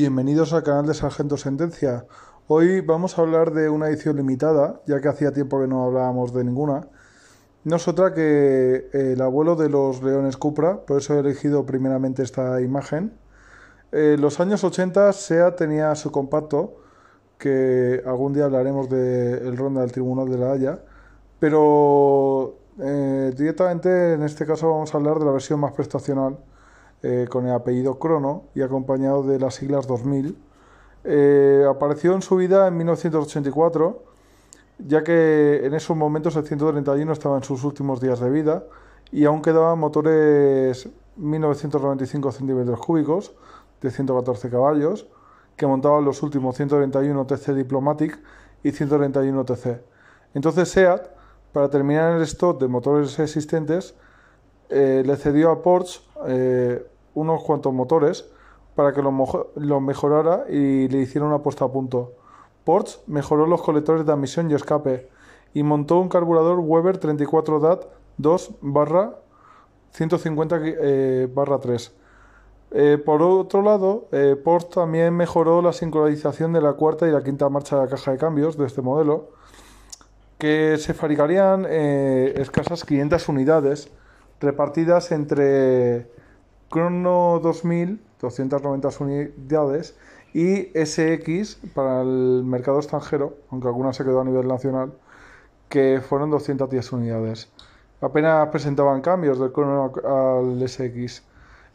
Bienvenidos al canal de Sargento Sentencia. Hoy vamos a hablar de una edición limitada, ya que hacía tiempo que no hablábamos de ninguna. No es otra que eh, el abuelo de los leones Cupra, por eso he elegido primeramente esta imagen. En eh, los años 80 SEA tenía su compacto, que algún día hablaremos del ronda del Tribunal de la Haya, pero eh, directamente en este caso vamos a hablar de la versión más prestacional eh, con el apellido Crono y acompañado de las siglas 2000. Eh, apareció en su vida en 1984, ya que en esos momentos el 131 estaba en sus últimos días de vida y aún quedaban motores 1995 centímetros cúbicos de 114 caballos que montaban los últimos 131 TC Diplomatic y 131 TC. Entonces SEAT, para terminar el stock de motores existentes, eh, le cedió a Porsche eh, unos cuantos motores para que los lo mejorara y le hiciera una puesta a punto. Porsche mejoró los colectores de admisión y escape y montó un carburador Weber 34 DAT 2 150 barra 3. Eh, eh, por otro lado, Porsche también mejoró la sincronización de la cuarta y la quinta marcha de la caja de cambios de este modelo, que se fabricarían escasas 500 unidades repartidas entre Crono 2000, 290 unidades, y SX para el mercado extranjero, aunque algunas se quedó a nivel nacional, que fueron 210 unidades. Apenas presentaban cambios del Crono al SX.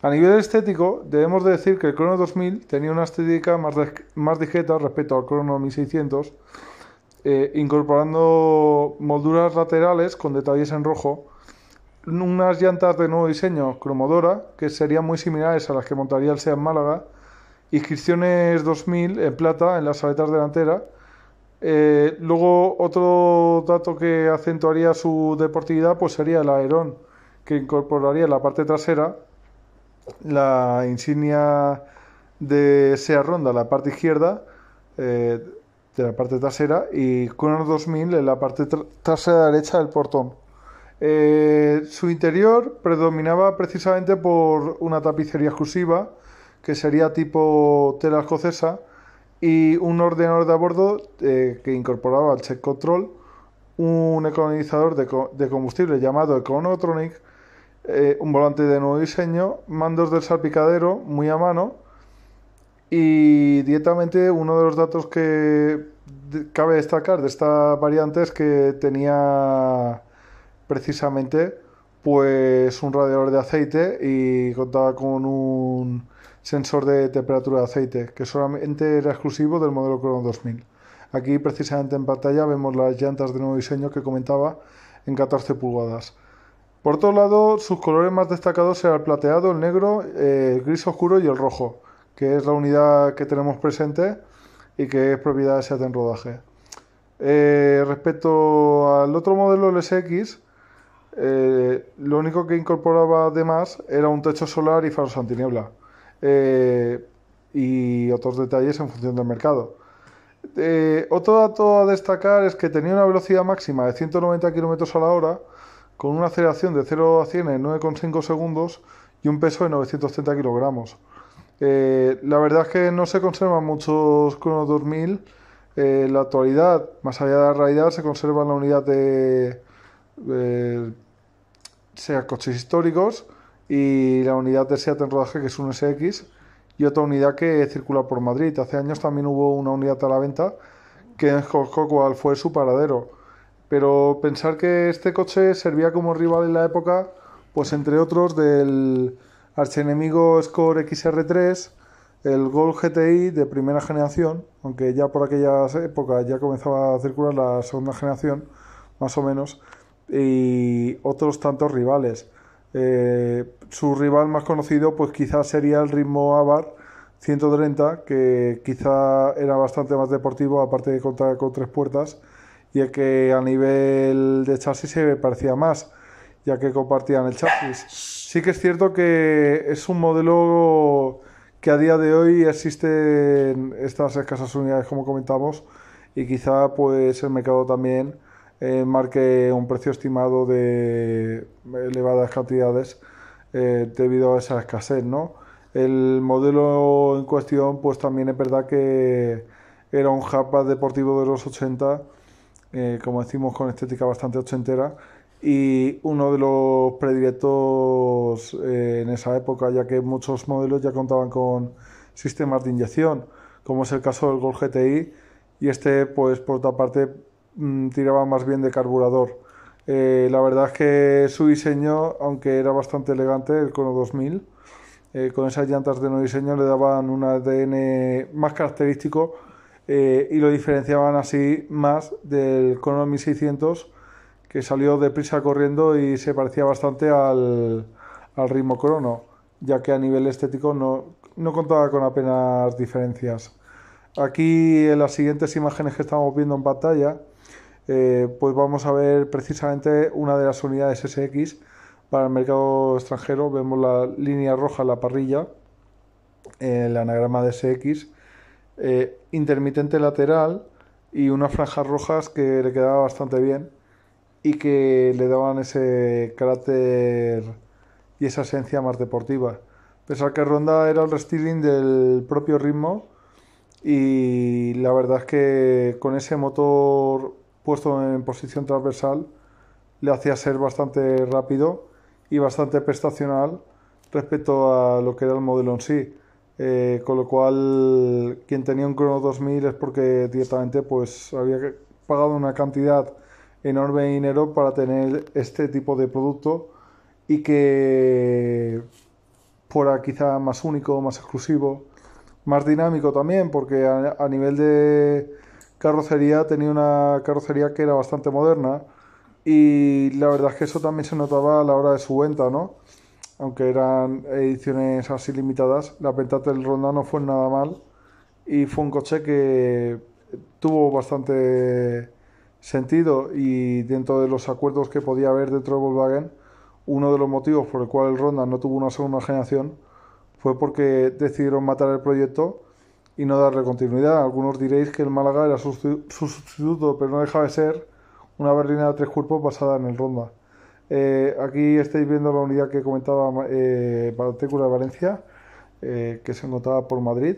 A nivel estético, debemos decir que el Crono 2000 tenía una estética más, más discreta respecto al Crono 1600, eh, incorporando molduras laterales con detalles en rojo, unas llantas de nuevo diseño, cromodora, que serían muy similares a las que montaría el SEAT Málaga, inscripciones 2000 en plata en las aletas delanteras. Eh, luego otro dato que acentuaría su deportividad pues sería el aerón, que incorporaría en la parte trasera la insignia de SEA Ronda, la parte izquierda eh, de la parte trasera y los 2000 en la parte trasera derecha del portón. Eh, su interior predominaba precisamente por una tapicería exclusiva, que sería tipo tela escocesa, y un ordenador de a bordo eh, que incorporaba al check control, un economizador de, combustible llamado Econotronic, eh, un volante de nuevo diseño, mandos del salpicadero muy a mano, y directamente uno de los datos que cabe destacar de esta variante es que tenía precisamente pues un radiador de aceite y contaba con un sensor de temperatura de aceite que solamente era exclusivo del modelo Crono 2000. Aquí precisamente en pantalla vemos las llantas de nuevo diseño que comentaba en 14 pulgadas. Por otro lado, sus colores más destacados eran el plateado, el negro, el gris oscuro y el rojo, que es la unidad que tenemos presente y que es propiedad de SEAT e en rodaje. Eh, respecto al otro modelo, el SX, eh, lo único que incorporaba además era un techo solar y faros antiniebla eh, y otros detalles en función del mercado. Eh, otro dato a destacar es que tenía una velocidad máxima de 190 km a la hora, con una aceleración de 0 a 100 en 9,5 segundos y un peso de 930 kg la verdad es que no se conservan muchos los 2000. en la actualidad, más allá de la realidad, se conserva en la unidad de, eh, SEA Coches Históricos y la unidad de SEAT en rodaje que es un SX y otra unidad que circula por Madrid. Hace años también hubo una unidad a la venta que enjojó cuál fue su paradero. Pero pensar que este coche servía como rival en la época, pues entre otros del Archenemigo Score XR3, el Gol GTI de primera generación, aunque ya por aquella época ya comenzaba a circular la segunda generación, más o menos, y otros tantos rivales. Eh, su rival más conocido, pues quizás sería el ritmo Avar 130, que quizá era bastante más deportivo, aparte de contar con tres puertas, ...y el que a nivel de chasis se parecía más, ya que compartían el chasis. Sí que es cierto que es un modelo que a día de hoy existen estas escasas unidades, como comentamos, y quizá pues el mercado también eh, marque un precio estimado de elevadas cantidades eh, debido a esa escasez, ¿no? El modelo en cuestión, pues también es verdad que era un japa deportivo de los 80, eh, como decimos, con estética bastante ochentera, y uno de los predilectos en esa época, ya que muchos modelos ya contaban con sistemas de inyección, como es el caso del Golf GTI, y este, pues por otra parte, Mm, tiraba más bien de carburador. Eh, la verdad es que su diseño, aunque era bastante elegante, el Cono 2000, eh, con esas llantas de no diseño le daban un ADN más característico eh, y lo diferenciaban así más del Cono 1600, que salió deprisa corriendo y se parecía bastante al, al ritmo Crono, ya que a nivel estético no, no contaba con apenas diferencias. Aquí en las siguientes imágenes que estamos viendo en pantalla, eh, pues vamos a ver precisamente una de las unidades SX para el mercado extranjero. Vemos la línea roja la parrilla, eh, el anagrama de SX, eh, intermitente lateral y unas franjas rojas que le quedaba bastante bien y que le daban ese carácter y esa esencia más deportiva. Pensar que Ronda era el restyling del propio ritmo y la verdad es que con ese motor puesto en posición transversal le hacía ser bastante rápido y bastante prestacional respecto a lo que era el modelo en sí. Eh, con lo cual, quien tenía un Chrono 2000 es porque directamente pues, había pagado una cantidad enorme de dinero para tener este tipo de producto y que fuera quizá más único, más exclusivo, más dinámico también, porque a nivel de, carrocería, tenía una carrocería que era bastante moderna y la verdad es que eso también se notaba a la hora de su venta, Aunque eran ediciones así limitadas, la del Ronda no fue nada mal y fue un coche que tuvo bastante sentido y dentro de los acuerdos que podía haber dentro de Volkswagen, uno de los motivos por el cual el Ronda no tuvo una segunda generación fue porque decidieron matar el proyecto y no darle continuidad. Algunos diréis que el Málaga era su, sustituto, pero no deja de ser una berlina de tres cuerpos basada en el Ronda. Eh, aquí estáis viendo la unidad que comentaba para eh, Tecura de Valencia, eh, que se encontraba por Madrid.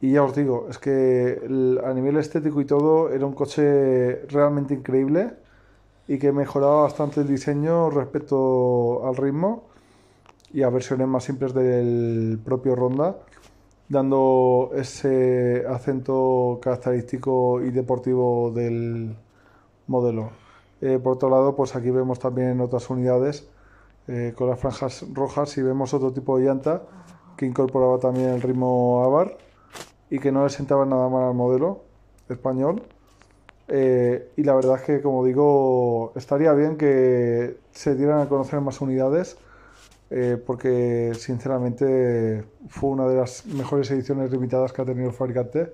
Y ya os digo, es que a nivel estético y todo era un coche realmente increíble y que mejoraba bastante el diseño respecto al ritmo y a versiones más simples del propio Ronda dando ese acento característico y deportivo del modelo. Eh, por otro lado, pues aquí vemos también otras unidades eh, con las franjas rojas y vemos otro tipo de llanta que incorporaba también el ritmo Avar y que no le sentaba nada mal al modelo español. Eh, y la verdad es que, como digo, estaría bien que se dieran a conocer más unidades eh, porque sinceramente fue una de las mejores ediciones limitadas que ha tenido el fabricante,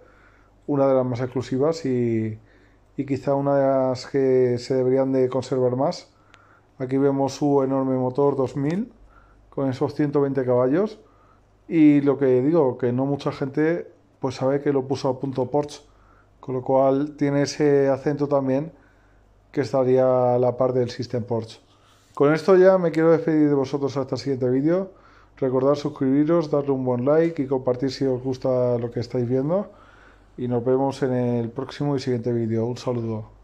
una de las más exclusivas y, quizá una de las que se deberían de conservar más. Aquí vemos su enorme motor 2000 con esos 120 caballos y lo que digo, que no mucha gente pues sabe que lo puso a punto Porsche, con lo cual tiene ese acento también que estaría a la par del System Porsche. Con esto ya me quiero despedir de vosotros hasta el siguiente vídeo. Recordad suscribiros, darle un buen like y compartir si os gusta lo que estáis viendo. Y nos vemos en el próximo y siguiente vídeo. Un saludo.